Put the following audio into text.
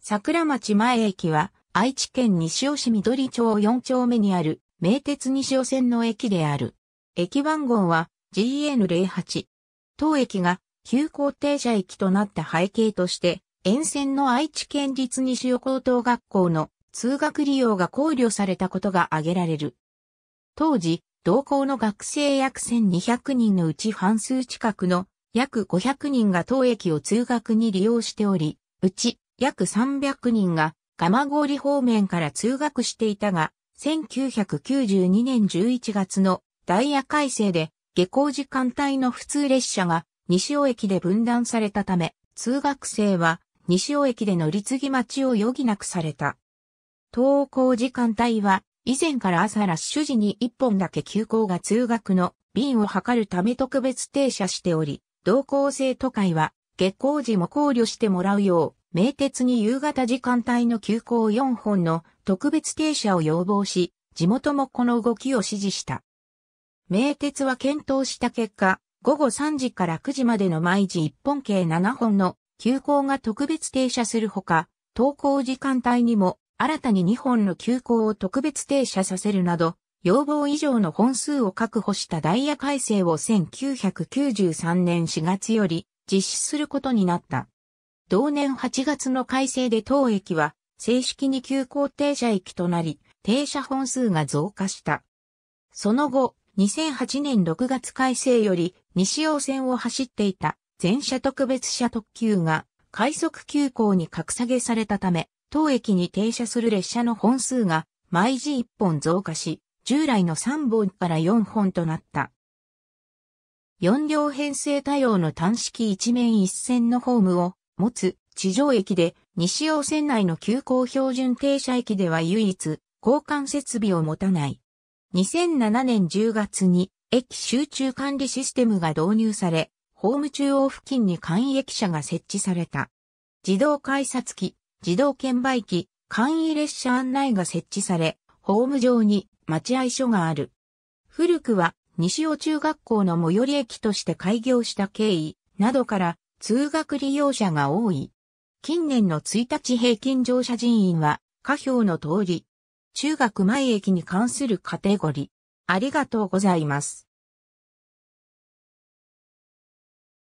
桜町前駅は、愛知県西尾市緑町4丁目にある、名鉄西尾線の駅である。駅番号は GN08。当駅が急行停車駅となった背景として、沿線の愛知県立西尾高等学校の通学利用が考慮されたことが挙げられる。当時、同校の学生約1200人のうち半数近くの約500人が当駅を通学に利用しており、うち約300人が蒲郡方面から通学していたが、1992年11月のダイヤ改正で下校時間帯の普通列車が西尾駅で分断されたため、通学生は西尾駅で乗り継ぎ待ちを余儀なくされた。登校時間帯は以前から朝ラッシュ時に1本だけ休校が通学の便を図るため特別停車しており、同校生都会は下校時も考慮してもらうよう名鉄に夕方時間帯の急行4本の特別停車を要望し、地元もこの動きを支持した。名鉄は検討した結果、午後3時から9時までの毎時1本計7本の急行が特別停車するほか、登校時間帯にも新たに2本の急行を特別停車させるなど、要望以上の本数を確保したダイヤ改正を1993年4月より実施することになった。同年8月の改正で当駅は正式に急行停車駅となり、停車本数が増加した。その後、2008年6月改正より西洋線を走っていた全車特別車特急が快速急行に格下げされたため、当駅に停車する列車の本数が毎時1本増加し、従来の3本から4本となった。4両編成多様の単式1面1線のホームを持つ地上駅で、西尾線内の急行標準停車駅では唯一、交換設備を持たない。2007年10月に、駅集中管理システムが導入され、ホーム中央付近に簡易駅舎が設置された。自動改札機、自動券売機、簡易列車案内が設置され、ホーム上に待合所がある。古くは西尾中学校の最寄り駅として開業した経緯などから通学利用者が多い。近年の1日平均乗車人員は、下表の通り、中学前駅に関するカテゴリー。ありがとうございます。